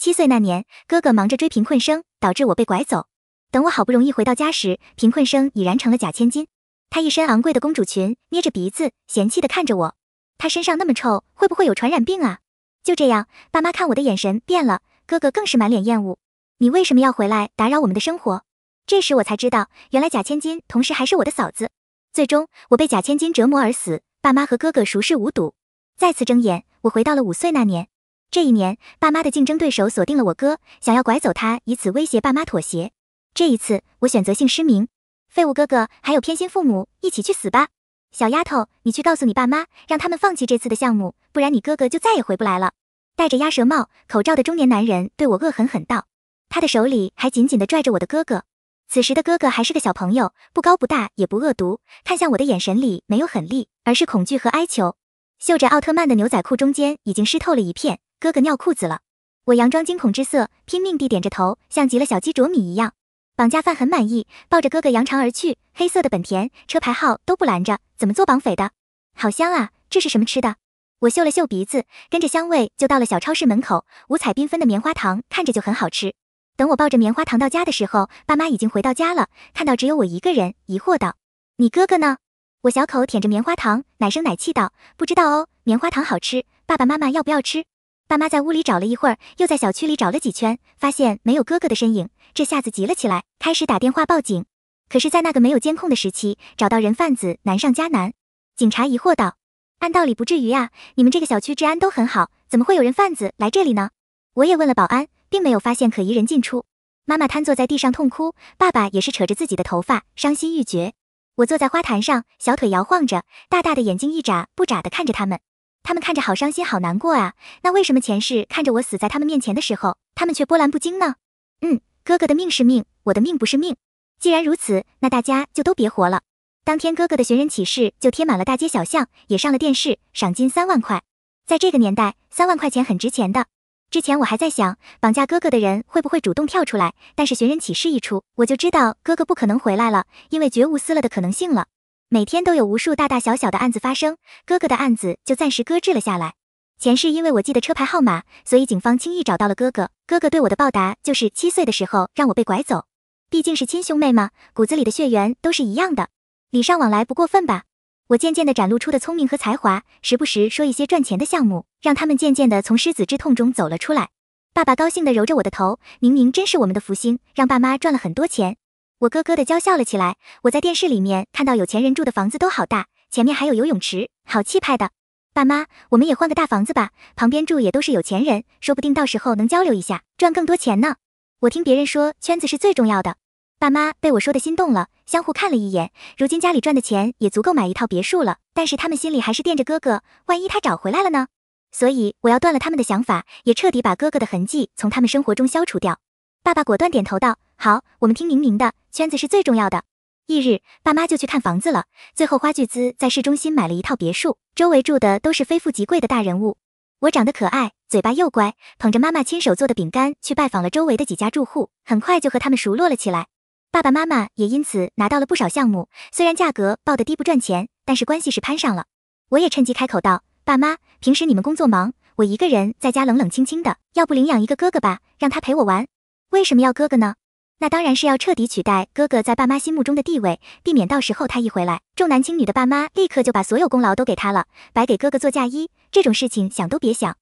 七岁那年，哥哥忙着追贫困生，导致我被拐走。等我好不容易回到家时，贫困生已然成了假千金。她一身昂贵的公主裙，捏着鼻子嫌弃地看着我。她身上那么臭，会不会有传染病啊？就这样，爸妈看我的眼神变了，哥哥更是满脸厌恶。你为什么要回来打扰我们的生活？这时我才知道，原来假千金同时还是我的嫂子。最终，我被假千金折磨而死，爸妈和哥哥熟视无睹。再次睁眼，我回到了五岁那年。这一年，爸妈的竞争对手锁定了我哥，想要拐走他，以此威胁爸妈妥协。这一次，我选择性失明，废物哥哥还有偏心父母，一起去死吧！小丫头，你去告诉你爸妈，让他们放弃这次的项目，不然你哥哥就再也回不来了。戴着鸭舌帽、口罩的中年男人对我恶狠狠道，他的手里还紧紧地拽着我的哥哥。此时的哥哥还是个小朋友，不高不大，也不恶毒，看向我的眼神里没有狠戾，而是恐惧和哀求。绣着奥特曼的牛仔裤中间已经湿透了一片。哥哥尿裤子了，我佯装惊恐之色，拼命地点着头，像极了小鸡啄米一样。绑架犯很满意，抱着哥哥扬长而去。黑色的本田，车牌号都不拦着，怎么做绑匪的？好香啊，这是什么吃的？我嗅了嗅鼻子，跟着香味就到了小超市门口。五彩缤纷的棉花糖，看着就很好吃。等我抱着棉花糖到家的时候，爸妈已经回到家了。看到只有我一个人，疑惑道：“你哥哥呢？”我小口舔着棉花糖，奶声奶气道：“不知道哦，棉花糖好吃，爸爸妈妈要不要吃？”爸妈在屋里找了一会儿，又在小区里找了几圈，发现没有哥哥的身影，这下子急了起来，开始打电话报警。可是，在那个没有监控的时期，找到人贩子难上加难。警察疑惑道：“按道理不至于啊，你们这个小区治安都很好，怎么会有人贩子来这里呢？”我也问了保安，并没有发现可疑人进出。妈妈瘫坐在地上痛哭，爸爸也是扯着自己的头发，伤心欲绝。我坐在花坛上，小腿摇晃着，大大的眼睛一眨不眨地看着他们。他们看着好伤心，好难过啊！那为什么前世看着我死在他们面前的时候，他们却波澜不惊呢？嗯，哥哥的命是命，我的命不是命。既然如此，那大家就都别活了。当天哥哥的寻人启事就贴满了大街小巷，也上了电视，赏金三万块。在这个年代，三万块钱很值钱的。之前我还在想，绑架哥哥的人会不会主动跳出来？但是寻人启事一出，我就知道哥哥不可能回来了，因为绝无撕了的可能性了。每天都有无数大大小小的案子发生，哥哥的案子就暂时搁置了下来。前世因为我记得车牌号码，所以警方轻易找到了哥哥。哥哥对我的报答就是七岁的时候让我被拐走，毕竟是亲兄妹嘛，骨子里的血缘都是一样的，礼尚往来不过分吧？我渐渐地展露出的聪明和才华，时不时说一些赚钱的项目，让他们渐渐地从失子之痛中走了出来。爸爸高兴地揉着我的头，明明真是我们的福星，让爸妈赚了很多钱。我咯咯的娇笑了起来。我在电视里面看到有钱人住的房子都好大，前面还有游泳池，好气派的。爸妈，我们也换个大房子吧，旁边住也都是有钱人，说不定到时候能交流一下，赚更多钱呢。我听别人说圈子是最重要的。爸妈被我说的心动了，相互看了一眼。如今家里赚的钱也足够买一套别墅了，但是他们心里还是惦着哥哥，万一他找回来了呢？所以我要断了他们的想法，也彻底把哥哥的痕迹从他们生活中消除掉。爸爸果断点头道。好，我们听明明的，圈子是最重要的。翌日，爸妈就去看房子了，最后花巨资在市中心买了一套别墅，周围住的都是非富即贵的大人物。我长得可爱，嘴巴又乖，捧着妈妈亲手做的饼干去拜访了周围的几家住户，很快就和他们熟络了起来。爸爸妈妈也因此拿到了不少项目，虽然价格报的低不赚钱，但是关系是攀上了。我也趁机开口道：“爸妈，平时你们工作忙，我一个人在家冷冷清清的，要不领养一个哥哥吧，让他陪我玩？为什么要哥哥呢？”那当然是要彻底取代哥哥在爸妈心目中的地位，避免到时候他一回来，重男轻女的爸妈立刻就把所有功劳都给他了，白给哥哥做嫁衣，这种事情想都别想。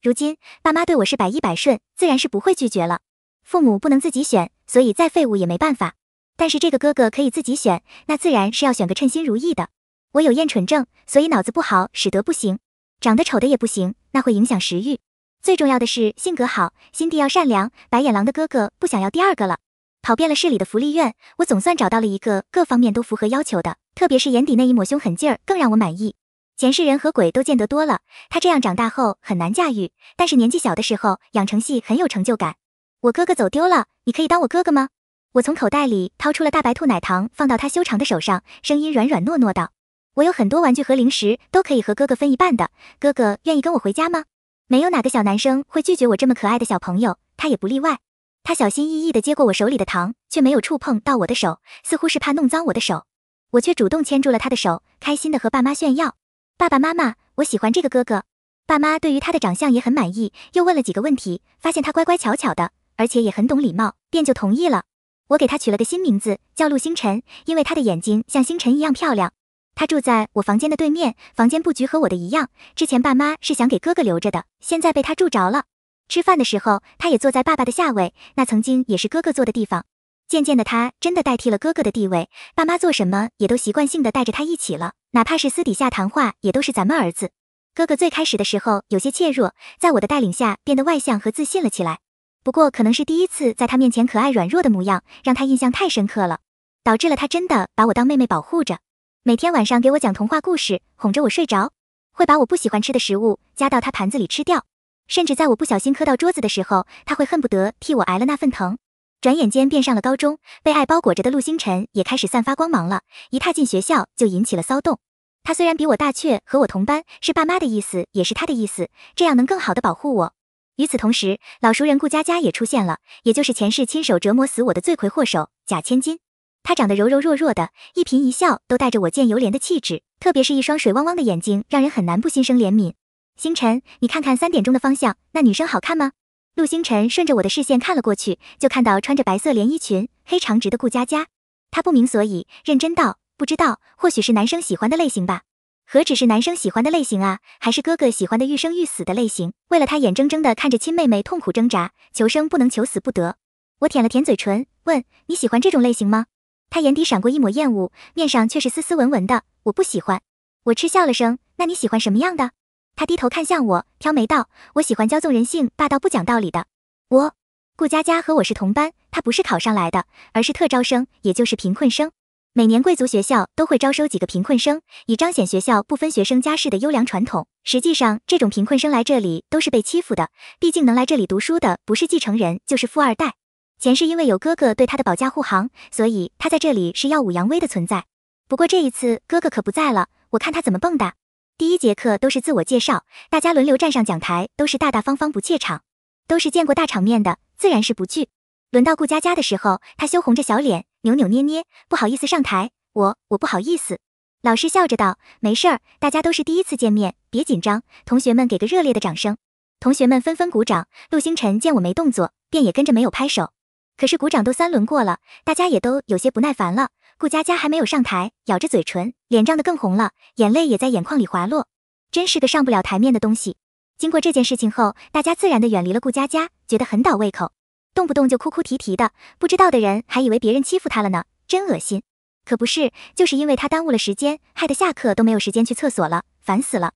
如今爸妈对我是百依百顺，自然是不会拒绝了。父母不能自己选，所以再废物也没办法。但是这个哥哥可以自己选，那自然是要选个称心如意的。我有厌蠢症，所以脑子不好使得不行，长得丑的也不行，那会影响食欲。最重要的是性格好，心地要善良，白眼狼的哥哥不想要第二个了。跑遍了市里的福利院，我总算找到了一个各方面都符合要求的，特别是眼底那一抹凶狠劲儿，更让我满意。前世人和鬼都见得多了，他这样长大后很难驾驭，但是年纪小的时候养成系很有成就感。我哥哥走丢了，你可以当我哥哥吗？我从口袋里掏出了大白兔奶糖，放到他修长的手上，声音软软糯糯道：“我有很多玩具和零食，都可以和哥哥分一半的。哥哥愿意跟我回家吗？没有哪个小男生会拒绝我这么可爱的小朋友，他也不例外。”他小心翼翼地接过我手里的糖，却没有触碰到我的手，似乎是怕弄脏我的手。我却主动牵住了他的手，开心地和爸妈炫耀：“爸爸妈妈，我喜欢这个哥哥。”爸妈对于他的长相也很满意，又问了几个问题，发现他乖乖巧巧的，而且也很懂礼貌，便就同意了。我给他取了个新名字，叫陆星辰，因为他的眼睛像星辰一样漂亮。他住在我房间的对面，房间布局和我的一样。之前爸妈是想给哥哥留着的，现在被他住着了。吃饭的时候，他也坐在爸爸的下位，那曾经也是哥哥坐的地方。渐渐的，他真的代替了哥哥的地位，爸妈做什么也都习惯性的带着他一起了，哪怕是私底下谈话，也都是咱们儿子。哥哥最开始的时候有些怯弱，在我的带领下变得外向和自信了起来。不过可能是第一次在他面前可爱软弱的模样，让他印象太深刻了，导致了他真的把我当妹妹保护着，每天晚上给我讲童话故事，哄着我睡着，会把我不喜欢吃的食物夹到他盘子里吃掉。甚至在我不小心磕到桌子的时候，他会恨不得替我挨了那份疼。转眼间便上了高中，被爱包裹着的陆星辰也开始散发光芒了。一踏进学校就引起了骚动。他虽然比我大，却和我同班，是爸妈的意思，也是他的意思，这样能更好的保护我。与此同时，老熟人顾佳佳也出现了，也就是前世亲手折磨死我的罪魁祸首贾千金。她长得柔柔弱弱的，一颦一笑都带着我见犹怜的气质，特别是一双水汪汪的眼睛，让人很难不心生怜悯。星辰，你看看三点钟的方向，那女生好看吗？陆星辰顺着我的视线看了过去，就看到穿着白色连衣裙、黑长直的顾佳佳。他不明所以，认真道：“不知道，或许是男生喜欢的类型吧。”何止是男生喜欢的类型啊，还是哥哥喜欢的欲生欲死的类型。为了他，眼睁睁的看着亲妹妹痛苦挣扎，求生不能，求死不得。我舔了舔嘴唇，问：“你喜欢这种类型吗？”他眼底闪过一抹厌恶，面上却是斯斯文文的：“我不喜欢。”我嗤笑了声：“那你喜欢什么样的？”他低头看向我，挑眉道：“我喜欢骄纵任性、霸道不讲道理的。”我，顾佳佳和我是同班，她不是考上来的，而是特招生，也就是贫困生。每年贵族学校都会招收几个贫困生，以彰显学校不分学生家世的优良传统。实际上，这种贫困生来这里都是被欺负的，毕竟能来这里读书的不是继承人就是富二代。前世因为有哥哥对他的保驾护航，所以他在这里是耀武扬威的存在。不过这一次哥哥可不在了，我看他怎么蹦跶。第一节课都是自我介绍，大家轮流站上讲台，都是大大方方不怯场，都是见过大场面的，自然是不惧。轮到顾佳佳的时候，她羞红着小脸，扭扭捏捏，不好意思上台。我我不好意思。老师笑着道：“没事儿，大家都是第一次见面，别紧张。同学们给个热烈的掌声。”同学们纷纷鼓掌。陆星辰见我没动作，便也跟着没有拍手。可是鼓掌都三轮过了，大家也都有些不耐烦了。顾佳佳还没有上台，咬着嘴唇，脸涨得更红了，眼泪也在眼眶里滑落。真是个上不了台面的东西。经过这件事情后，大家自然的远离了顾佳佳，觉得很倒胃口，动不动就哭哭啼啼的，不知道的人还以为别人欺负她了呢，真恶心。可不是，就是因为她耽误了时间，害得下课都没有时间去厕所了，烦死了。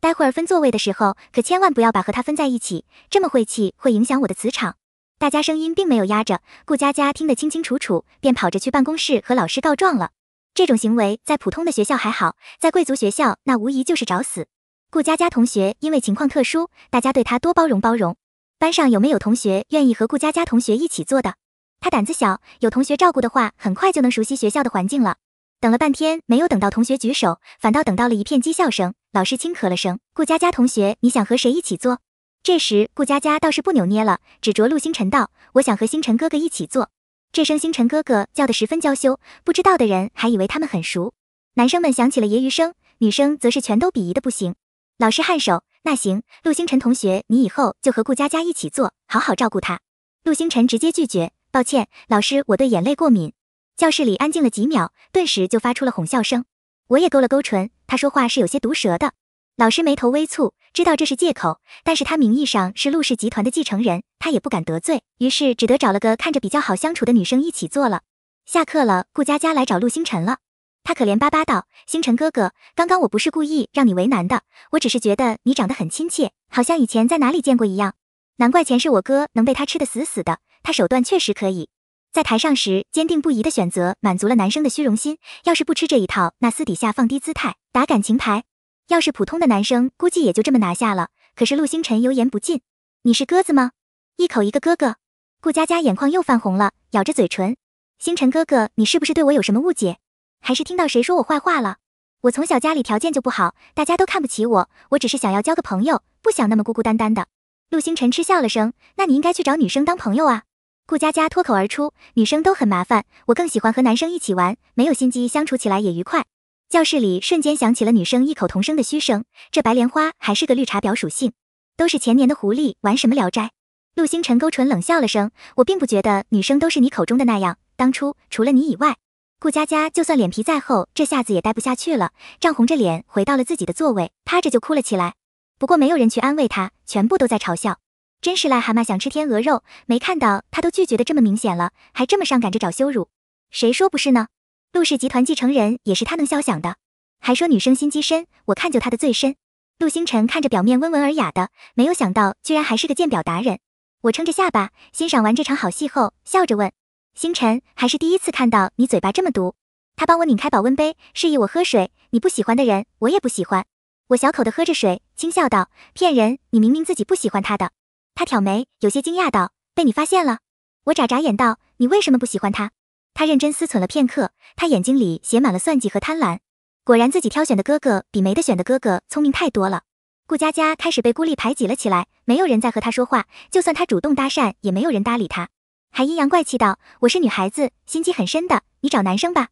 待会儿分座位的时候，可千万不要把和她分在一起，这么晦气，会影响我的磁场。大家声音并没有压着，顾佳佳听得清清楚楚，便跑着去办公室和老师告状了。这种行为在普通的学校还好，在贵族学校那无疑就是找死。顾佳佳同学因为情况特殊，大家对她多包容包容。班上有没有同学愿意和顾佳佳同学一起坐的？她胆子小，有同学照顾的话，很快就能熟悉学校的环境了。等了半天没有等到同学举手，反倒等到了一片讥笑声。老师轻咳了声：“顾佳佳同学，你想和谁一起坐？”这时，顾佳佳倒是不扭捏了，只着陆星辰道：“我想和星辰哥哥一起做。”这声“星辰哥哥”叫得十分娇羞，不知道的人还以为他们很熟。男生们想起了揶揄声，女生则是全都鄙夷的不行。老师颔首：“那行，陆星辰同学，你以后就和顾佳佳一起做，好好照顾她。”陆星辰直接拒绝：“抱歉，老师，我对眼泪过敏。”教室里安静了几秒，顿时就发出了哄笑声。我也勾了勾唇，他说话是有些毒舌的。老师眉头微蹙，知道这是借口，但是他名义上是陆氏集团的继承人，他也不敢得罪，于是只得找了个看着比较好相处的女生一起坐了。下课了，顾佳佳来找陆星辰了，她可怜巴巴道：“星辰哥哥，刚刚我不是故意让你为难的，我只是觉得你长得很亲切，好像以前在哪里见过一样。难怪前世我哥能被他吃得死死的，他手段确实可以。在台上时坚定不移的选择，满足了男生的虚荣心，要是不吃这一套，那私底下放低姿态，打感情牌。”要是普通的男生，估计也就这么拿下了。可是陆星辰油盐不进，你是鸽子吗？一口一个哥哥，顾佳佳眼眶又泛红了，咬着嘴唇，星辰哥哥，你是不是对我有什么误解？还是听到谁说我坏话了？我从小家里条件就不好，大家都看不起我，我只是想要交个朋友，不想那么孤孤单单的。陆星辰嗤笑了声，那你应该去找女生当朋友啊。顾佳佳脱口而出，女生都很麻烦，我更喜欢和男生一起玩，没有心机，相处起来也愉快。教室里瞬间响起了女生异口同声的嘘声。这白莲花还是个绿茶婊属性，都是前年的狐狸玩什么聊斋？陆星辰勾唇冷笑了声，我并不觉得女生都是你口中的那样。当初除了你以外，顾佳佳就算脸皮再厚，这下子也待不下去了，涨红着脸回到了自己的座位，趴着就哭了起来。不过没有人去安慰她，全部都在嘲笑。真是癞蛤蟆想吃天鹅肉，没看到他都拒绝的这么明显了，还这么上赶着找羞辱，谁说不是呢？陆氏集团继承人也是他能肖想的，还说女生心机深，我看就他的最深。陆星辰看着表面温文尔雅的，没有想到居然还是个鉴表达人。我撑着下巴欣赏完这场好戏后，笑着问星辰，还是第一次看到你嘴巴这么毒。他帮我拧开保温杯，示意我喝水。你不喜欢的人，我也不喜欢。我小口的喝着水，轻笑道，骗人，你明明自己不喜欢他的。他挑眉，有些惊讶道，被你发现了？我眨眨眼道，你为什么不喜欢他？他认真思忖了片刻，他眼睛里写满了算计和贪婪。果然，自己挑选的哥哥比没得选的哥哥聪明太多了。顾佳佳开始被孤立排挤了起来，没有人再和他说话。就算他主动搭讪，也没有人搭理他，还阴阳怪气道：“我是女孩子，心机很深的，你找男生吧。”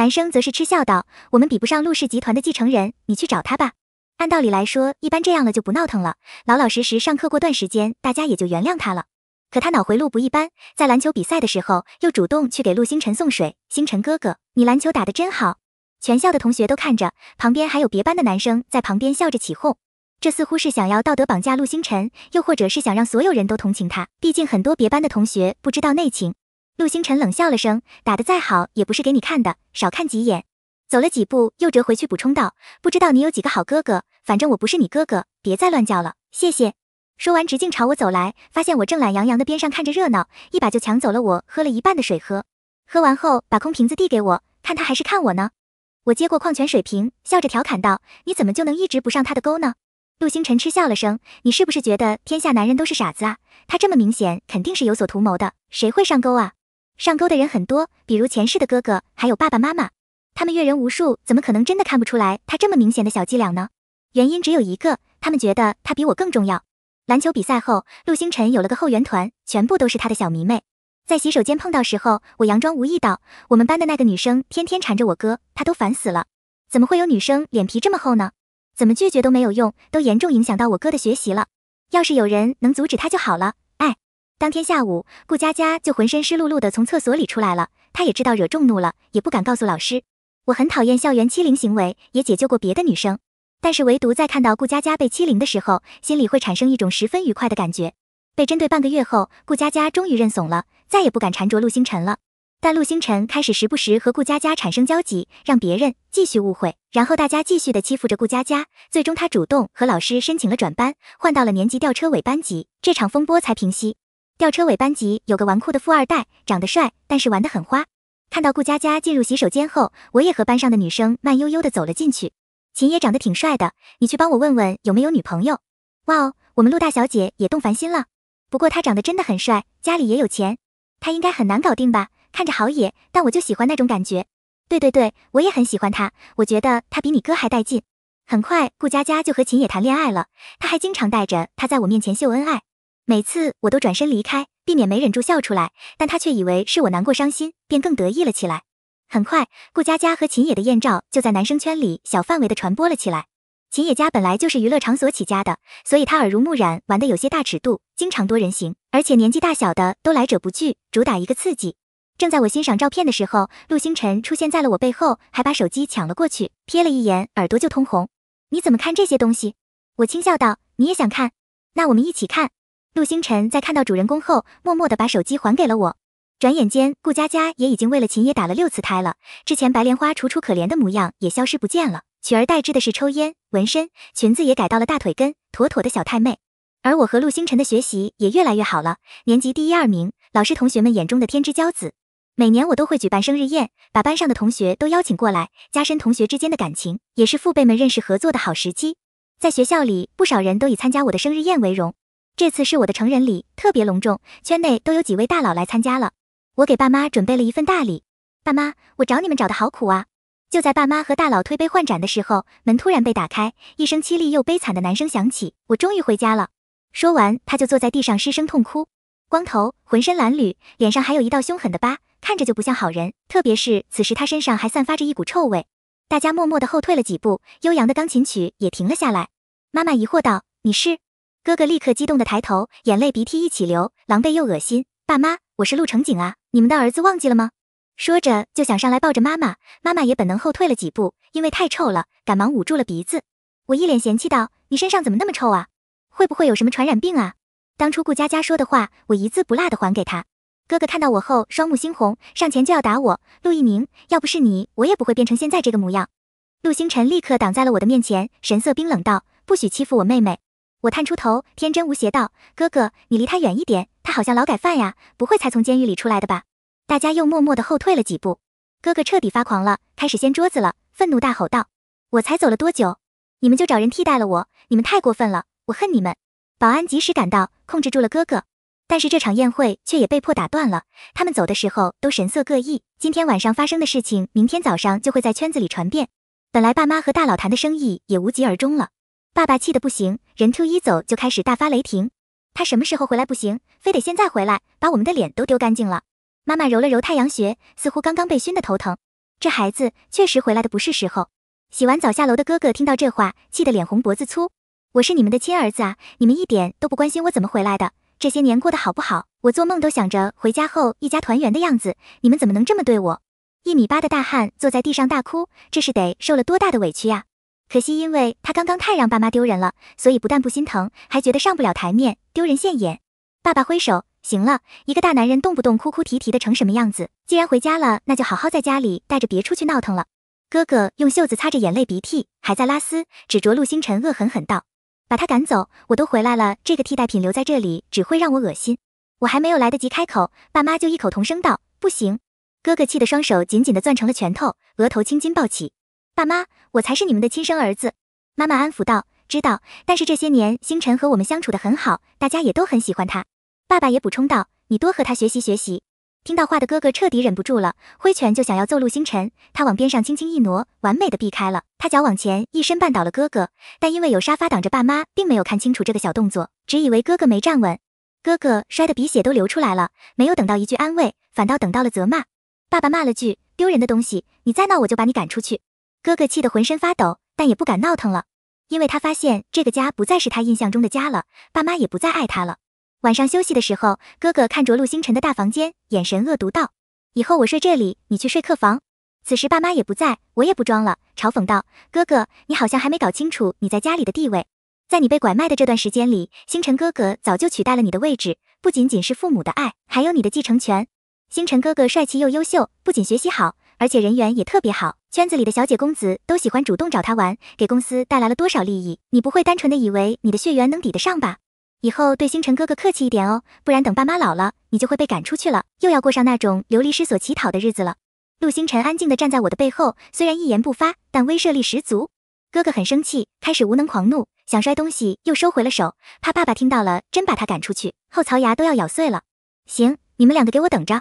男生则是嗤笑道：“我们比不上陆氏集团的继承人，你去找他吧。”按道理来说，一般这样了就不闹腾了，老老实实上课，过段时间大家也就原谅他了。可他脑回路不一般，在篮球比赛的时候，又主动去给陆星辰送水。星辰哥哥，你篮球打得真好，全校的同学都看着，旁边还有别班的男生在旁边笑着起哄。这似乎是想要道德绑架陆星辰，又或者是想让所有人都同情他。毕竟很多别班的同学不知道内情。陆星辰冷笑了声，打得再好也不是给你看的，少看几眼。走了几步，又折回去补充道：“不知道你有几个好哥哥，反正我不是你哥哥，别再乱叫了，谢谢。”说完，直径朝我走来，发现我正懒洋洋的边上看着热闹，一把就抢走了我喝了一半的水喝。喝完后，把空瓶子递给我，看他还是看我呢。我接过矿泉水瓶，笑着调侃道：“你怎么就能一直不上他的钩呢？”陆星辰嗤笑了声：“你是不是觉得天下男人都是傻子啊？他这么明显，肯定是有所图谋的，谁会上钩啊？上钩的人很多，比如前世的哥哥，还有爸爸妈妈，他们阅人无数，怎么可能真的看不出来他这么明显的小伎俩呢？原因只有一个，他们觉得他比我更重要。”篮球比赛后，陆星辰有了个后援团，全部都是他的小迷妹。在洗手间碰到时候，我佯装无意道：“我们班的那个女生天天缠着我哥，他都烦死了。怎么会有女生脸皮这么厚呢？怎么拒绝都没有用，都严重影响到我哥的学习了。要是有人能阻止他就好了。”哎，当天下午，顾佳佳就浑身湿漉漉的从厕所里出来了。她也知道惹众怒了，也不敢告诉老师。我很讨厌校园欺凌行为，也解救过别的女生。但是唯独在看到顾佳佳被欺凌的时候，心里会产生一种十分愉快的感觉。被针对半个月后，顾佳佳终于认怂了，再也不敢缠着陆星辰了。但陆星辰开始时不时和顾佳佳产生交集，让别人继续误会，然后大家继续的欺负着顾佳佳。最终他主动和老师申请了转班，换到了年级吊车尾班级，这场风波才平息。吊车尾班级有个纨绔的富二代，长得帅，但是玩得很花。看到顾佳佳进入洗手间后，我也和班上的女生慢悠悠的走了进去。秦野长得挺帅的，你去帮我问问有没有女朋友。哇哦，我们陆大小姐也动凡心了。不过他长得真的很帅，家里也有钱，他应该很难搞定吧？看着好野，但我就喜欢那种感觉。对对对，我也很喜欢他，我觉得他比你哥还带劲。很快，顾佳佳就和秦野谈恋爱了，他还经常带着他在我面前秀恩爱，每次我都转身离开，避免没忍住笑出来，但他却以为是我难过伤心，便更得意了起来。很快，顾佳佳和秦野的艳照就在男生圈里小范围的传播了起来。秦野家本来就是娱乐场所起家的，所以他耳濡目染，玩的有些大尺度，经常多人行，而且年纪大小的都来者不拒，主打一个刺激。正在我欣赏照片的时候，陆星辰出现在了我背后，还把手机抢了过去，瞥了一眼，耳朵就通红。你怎么看这些东西？我轻笑道，你也想看？那我们一起看。陆星辰在看到主人公后，默默地把手机还给了我。转眼间，顾佳佳也已经为了秦野打了六次胎了。之前白莲花楚楚可怜的模样也消失不见了，取而代之的是抽烟、纹身，裙子也改到了大腿根，妥妥的小太妹。而我和陆星辰的学习也越来越好了，年级第一二名，老师同学们眼中的天之骄子。每年我都会举办生日宴，把班上的同学都邀请过来，加深同学之间的感情，也是父辈们认识合作的好时机。在学校里，不少人都以参加我的生日宴为荣。这次是我的成人礼，特别隆重，圈内都有几位大佬来参加了。我给爸妈准备了一份大礼，爸妈，我找你们找的好苦啊！就在爸妈和大佬推杯换盏的时候，门突然被打开，一声凄厉又悲惨的男声响起：“我终于回家了。”说完，他就坐在地上失声痛哭。光头，浑身褴褛，脸上还有一道凶狠的疤，看着就不像好人。特别是此时他身上还散发着一股臭味，大家默默的后退了几步，悠扬的钢琴曲也停了下来。妈妈疑惑道：“你是？”哥哥立刻激动的抬头，眼泪鼻涕一起流，狼狈又恶心。爸妈，我是陆成景啊！你们的儿子忘记了吗？说着就想上来抱着妈妈，妈妈也本能后退了几步，因为太臭了，赶忙捂住了鼻子。我一脸嫌弃道：“你身上怎么那么臭啊？会不会有什么传染病啊？”当初顾佳佳说的话，我一字不落的还给他。哥哥看到我后，双目猩红，上前就要打我。陆一宁，要不是你，我也不会变成现在这个模样。陆星辰立刻挡在了我的面前，神色冰冷道：“不许欺负我妹妹。”我探出头，天真无邪道：“哥哥，你离他远一点。”他好像劳改犯呀，不会才从监狱里出来的吧？大家又默默地后退了几步。哥哥彻底发狂了，开始掀桌子了，愤怒大吼道：“我才走了多久，你们就找人替代了我！你们太过分了，我恨你们！”保安及时赶到，控制住了哥哥。但是这场宴会却也被迫打断了。他们走的时候都神色各异。今天晚上发生的事情，明天早上就会在圈子里传遍。本来爸妈和大佬谈的生意也无疾而终了。爸爸气得不行，人 two 一走就开始大发雷霆。他什么时候回来不行，非得现在回来，把我们的脸都丢干净了。妈妈揉了揉太阳穴，似乎刚刚被熏得头疼。这孩子确实回来的不是时候。洗完澡下楼的哥哥听到这话，气得脸红脖子粗。我是你们的亲儿子啊，你们一点都不关心我怎么回来的，这些年过得好不好？我做梦都想着回家后一家团圆的样子，你们怎么能这么对我？一米八的大汉坐在地上大哭，这是得受了多大的委屈呀！可惜，因为他刚刚太让爸妈丢人了，所以不但不心疼，还觉得上不了台面，丢人现眼。爸爸挥手，行了，一个大男人动不动哭哭啼啼的成什么样子？既然回家了，那就好好在家里待着，别出去闹腾了。哥哥用袖子擦着眼泪鼻涕，还在拉丝，指着陆星辰恶狠狠道：“把他赶走！我都回来了，这个替代品留在这里只会让我恶心。”我还没有来得及开口，爸妈就异口同声道：“不行！”哥哥气得双手紧紧地攥成了拳头，额头青筋暴起。爸妈，我才是你们的亲生儿子。”妈妈安抚道，“知道，但是这些年星辰和我们相处的很好，大家也都很喜欢他。”爸爸也补充道，“你多和他学习学习。”听到话的哥哥彻底忍不住了，挥拳就想要揍陆星辰，他往边上轻轻一挪，完美的避开了。他脚往前一伸，绊倒了哥哥，但因为有沙发挡着，爸妈并没有看清楚这个小动作，只以为哥哥没站稳。哥哥摔得鼻血都流出来了，没有等到一句安慰，反倒等到了责骂。爸爸骂了句：“丢人的东西，你再闹我就把你赶出去。”哥哥气得浑身发抖，但也不敢闹腾了，因为他发现这个家不再是他印象中的家了，爸妈也不再爱他了。晚上休息的时候，哥哥看着陆星辰的大房间，眼神恶毒道：“以后我睡这里，你去睡客房。”此时爸妈也不在，我也不装了，嘲讽道：“哥哥，你好像还没搞清楚你在家里的地位。在你被拐卖的这段时间里，星辰哥哥早就取代了你的位置，不仅仅是父母的爱，还有你的继承权。星辰哥哥帅气又优秀，不仅学习好。”而且人缘也特别好，圈子里的小姐公子都喜欢主动找他玩，给公司带来了多少利益？你不会单纯的以为你的血缘能抵得上吧？以后对星辰哥哥客气一点哦，不然等爸妈老了，你就会被赶出去了，又要过上那种流离失所、乞讨的日子了。陆星辰安静的站在我的背后，虽然一言不发，但威慑力十足。哥哥很生气，开始无能狂怒，想摔东西，又收回了手，怕爸爸听到了，真把他赶出去，后槽牙都要咬碎了。行，你们两个给我等着。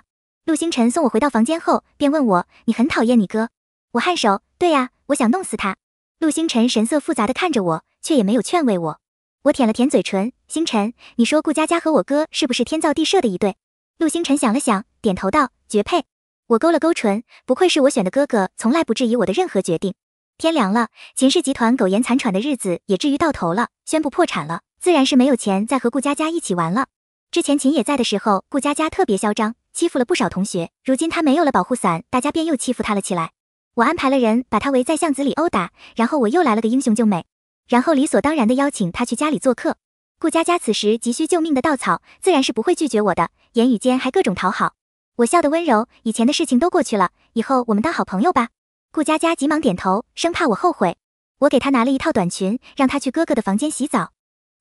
陆星辰送我回到房间后，便问我：“你很讨厌你哥？”我颔首：“对呀，我想弄死他。”陆星辰神色复杂的看着我，却也没有劝慰我。我舔了舔嘴唇：“星辰，你说顾佳佳和我哥是不是天造地设的一对？”陆星辰想了想，点头道：“绝配。”我勾了勾唇：“不愧是我选的哥哥，从来不质疑我的任何决定。”天凉了，秦氏集团苟延残喘的日子也至于到头了，宣布破产了，自然是没有钱再和顾佳佳一起玩了。之前秦也在的时候，顾佳佳特别嚣张。欺负了不少同学，如今他没有了保护伞，大家便又欺负他了起来。我安排了人把他围在巷子里殴打，然后我又来了个英雄救美，然后理所当然的邀请他去家里做客。顾佳佳此时急需救命的稻草，自然是不会拒绝我的，言语间还各种讨好。我笑得温柔，以前的事情都过去了，以后我们当好朋友吧。顾佳佳急忙点头，生怕我后悔。我给她拿了一套短裙，让她去哥哥的房间洗澡。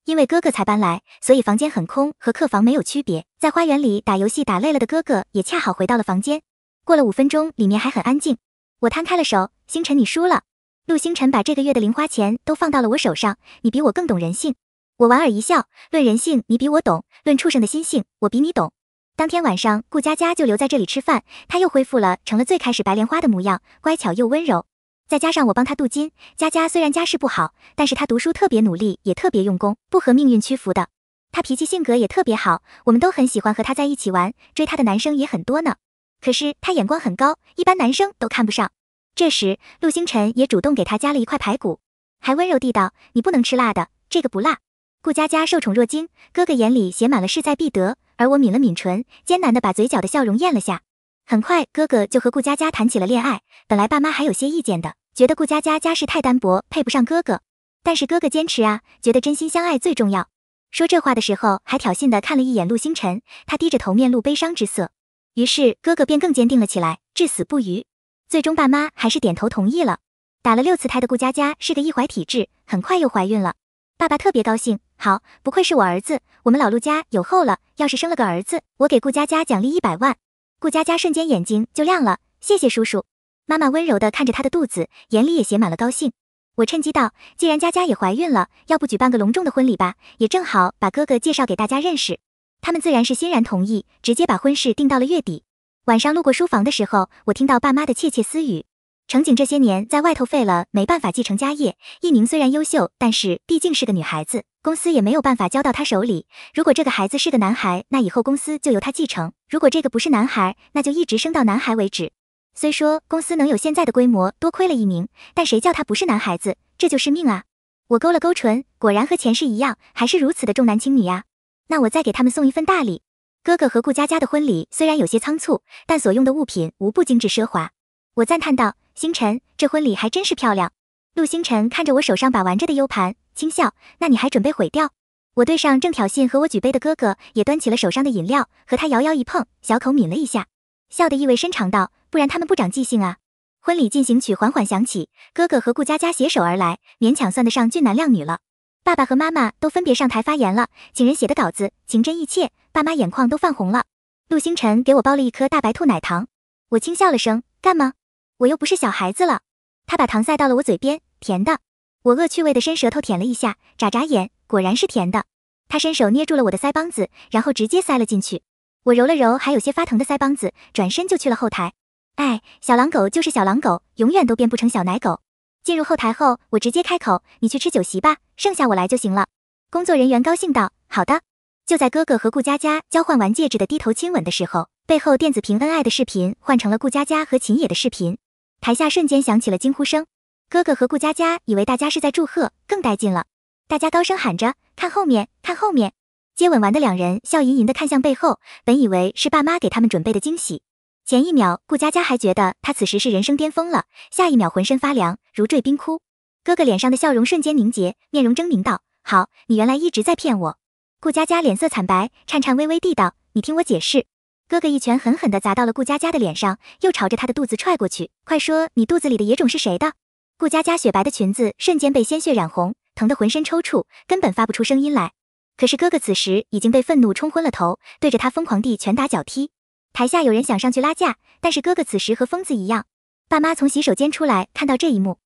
因为哥哥才搬来，所以房间很空，和客房没有区别。在花园里打游戏打累了的哥哥，也恰好回到了房间。过了五分钟，里面还很安静。我摊开了手，星辰，你输了。陆星辰把这个月的零花钱都放到了我手上。你比我更懂人性。我莞尔一笑，论人性，你比我懂；论畜生的心性，我比你懂。当天晚上，顾佳佳就留在这里吃饭。她又恢复了，成了最开始白莲花的模样，乖巧又温柔。再加上我帮他镀金，佳佳虽然家世不好，但是他读书特别努力，也特别用功，不和命运屈服的。他脾气性格也特别好，我们都很喜欢和他在一起玩，追他的男生也很多呢。可是他眼光很高，一般男生都看不上。这时，陆星辰也主动给她夹了一块排骨，还温柔地道：“你不能吃辣的，这个不辣。”顾佳佳受宠若惊，哥哥眼里写满了势在必得。而我抿了抿唇，艰难的把嘴角的笑容咽了下。很快，哥哥就和顾佳佳谈起了恋爱。本来爸妈还有些意见的，觉得顾佳佳家世太单薄，配不上哥哥。但是哥哥坚持啊，觉得真心相爱最重要。说这话的时候，还挑衅的看了一眼陆星辰。他低着头，面露悲伤之色。于是哥哥便更坚定了起来，至死不渝。最终，爸妈还是点头同意了。打了六次胎的顾佳佳是个易怀体质，很快又怀孕了。爸爸特别高兴，好，不愧是我儿子，我们老陆家有后了。要是生了个儿子，我给顾佳佳奖励一百万。顾佳佳瞬间眼睛就亮了，谢谢叔叔。妈妈温柔地看着她的肚子，眼里也写满了高兴。我趁机道：“既然佳佳也怀孕了，要不举办个隆重的婚礼吧？也正好把哥哥介绍给大家认识。”他们自然是欣然同意，直接把婚事定到了月底。晚上路过书房的时候，我听到爸妈的窃窃私语。乘警这些年在外头废了，没办法继承家业。一宁虽然优秀，但是毕竟是个女孩子，公司也没有办法交到她手里。如果这个孩子是个男孩，那以后公司就由他继承；如果这个不是男孩，那就一直生到男孩为止。虽说公司能有现在的规模，多亏了一宁，但谁叫他不是男孩子，这就是命啊！我勾了勾唇，果然和前世一样，还是如此的重男轻女啊。那我再给他们送一份大礼。哥哥和顾佳佳的婚礼虽然有些仓促，但所用的物品无不精致奢华，我赞叹道。星辰，这婚礼还真是漂亮。陆星辰看着我手上把玩着的 U 盘，轻笑。那你还准备毁掉？我对上正挑衅和我举杯的哥哥，也端起了手上的饮料，和他遥遥一碰，小口抿了一下，笑得意味深长道：“不然他们不长记性啊。”婚礼进行曲缓缓响起，哥哥和顾佳佳携手而来，勉强算得上俊男靓女了。爸爸和妈妈都分别上台发言了，请人写的稿子，情真意切，爸妈眼眶都泛红了。陆星辰给我包了一颗大白兔奶糖，我轻笑了声，干嘛？我又不是小孩子了，他把糖塞到了我嘴边，甜的。我恶趣味的伸舌头舔了一下，眨眨眼，果然是甜的。他伸手捏住了我的腮帮子，然后直接塞了进去。我揉了揉还有些发疼的腮帮子，转身就去了后台。哎，小狼狗就是小狼狗，永远都变不成小奶狗。进入后台后，我直接开口：“你去吃酒席吧，剩下我来就行了。”工作人员高兴道：“好的。”就在哥哥和顾佳佳交换完戒指的低头亲吻的时候，背后电子屏恩爱的视频换成了顾佳佳和秦野的视频。台下瞬间响起了惊呼声，哥哥和顾佳佳以为大家是在祝贺，更带劲了。大家高声喊着：“看后面，看后面！”接吻完的两人笑吟吟地看向背后，本以为是爸妈给他们准备的惊喜。前一秒，顾佳佳还觉得她此时是人生巅峰了，下一秒浑身发凉，如坠冰窟。哥哥脸上的笑容瞬间凝结，面容狰狞道：“好，你原来一直在骗我。”顾佳佳脸色惨白，颤颤巍巍地道：“你听我解释。”哥哥一拳狠狠地砸到了顾佳佳的脸上，又朝着她的肚子踹过去。快说，你肚子里的野种是谁的？顾佳佳雪白的裙子瞬间被鲜血染红，疼得浑身抽搐，根本发不出声音来。可是哥哥此时已经被愤怒冲昏了头，对着她疯狂地拳打脚踢。台下有人想上去拉架，但是哥哥此时和疯子一样。爸妈从洗手间出来，看到这一幕，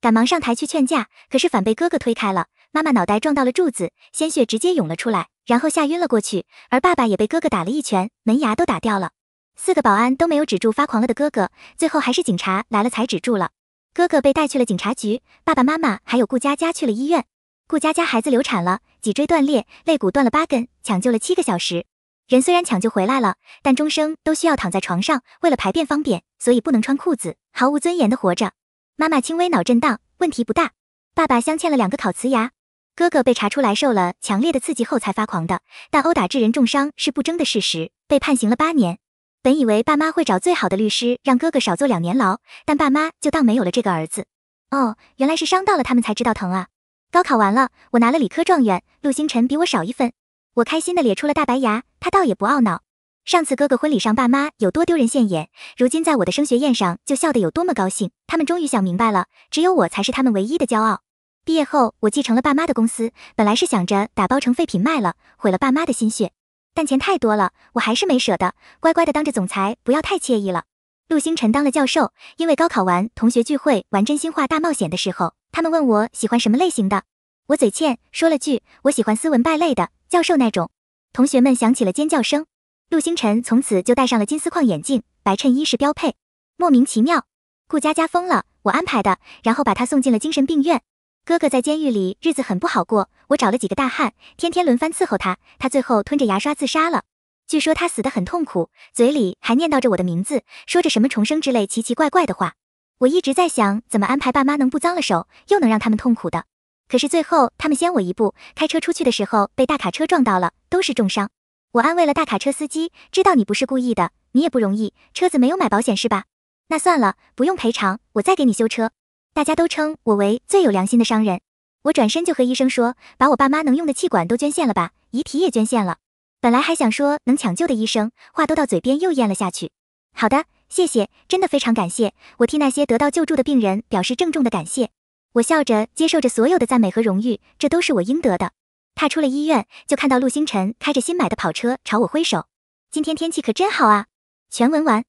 赶忙上台去劝架，可是反被哥哥推开了。妈妈脑袋撞到了柱子，鲜血直接涌了出来，然后吓晕了过去。而爸爸也被哥哥打了一拳，门牙都打掉了。四个保安都没有止住发狂了的哥哥，最后还是警察来了才止住了。哥哥被带去了警察局，爸爸妈妈还有顾佳佳去了医院。顾佳佳孩子流产了，脊椎断裂，肋骨断了八根，抢救了七个小时。人虽然抢救回来了，但终生都需要躺在床上。为了排便方便，所以不能穿裤子，毫无尊严的活着。妈妈轻微脑震荡，问题不大。爸爸镶嵌了两个烤瓷牙。哥哥被查出来受了强烈的刺激后才发狂的，但殴打致人重伤是不争的事实，被判刑了八年。本以为爸妈会找最好的律师让哥哥少坐两年牢，但爸妈就当没有了这个儿子。哦，原来是伤到了他们才知道疼啊！高考完了，我拿了理科状元，陆星辰比我少一分，我开心的咧出了大白牙。他倒也不懊恼，上次哥哥婚礼上爸妈有多丢人现眼，如今在我的升学宴上就笑得有多么高兴。他们终于想明白了，只有我才是他们唯一的骄傲。毕业后，我继承了爸妈的公司，本来是想着打包成废品卖了，毁了爸妈的心血。但钱太多了，我还是没舍得，乖乖的当着总裁，不要太惬意了。陆星辰当了教授，因为高考完同学聚会玩真心话大冒险的时候，他们问我喜欢什么类型的，我嘴欠说了句我喜欢斯文败类的教授那种。同学们响起了尖叫声。陆星辰从此就戴上了金丝框眼镜，白衬衣是标配。莫名其妙，顾佳佳疯了，我安排的，然后把她送进了精神病院。哥哥在监狱里日子很不好过，我找了几个大汉，天天轮番伺候他，他最后吞着牙刷自杀了。据说他死得很痛苦，嘴里还念叨着我的名字，说着什么重生之类奇奇怪怪的话。我一直在想怎么安排爸妈能不脏了手，又能让他们痛苦的。可是最后他们先我一步，开车出去的时候被大卡车撞到了，都是重伤。我安慰了大卡车司机，知道你不是故意的，你也不容易，车子没有买保险是吧？那算了，不用赔偿，我再给你修车。大家都称我为最有良心的商人，我转身就和医生说，把我爸妈能用的气管都捐献了吧，遗体也捐献了。本来还想说能抢救的，医生话都到嘴边又咽了下去。好的，谢谢，真的非常感谢，我替那些得到救助的病人表示郑重的感谢。我笑着接受着所有的赞美和荣誉，这都是我应得的。踏出了医院，就看到陆星辰开着新买的跑车朝我挥手。今天天气可真好啊！全文完。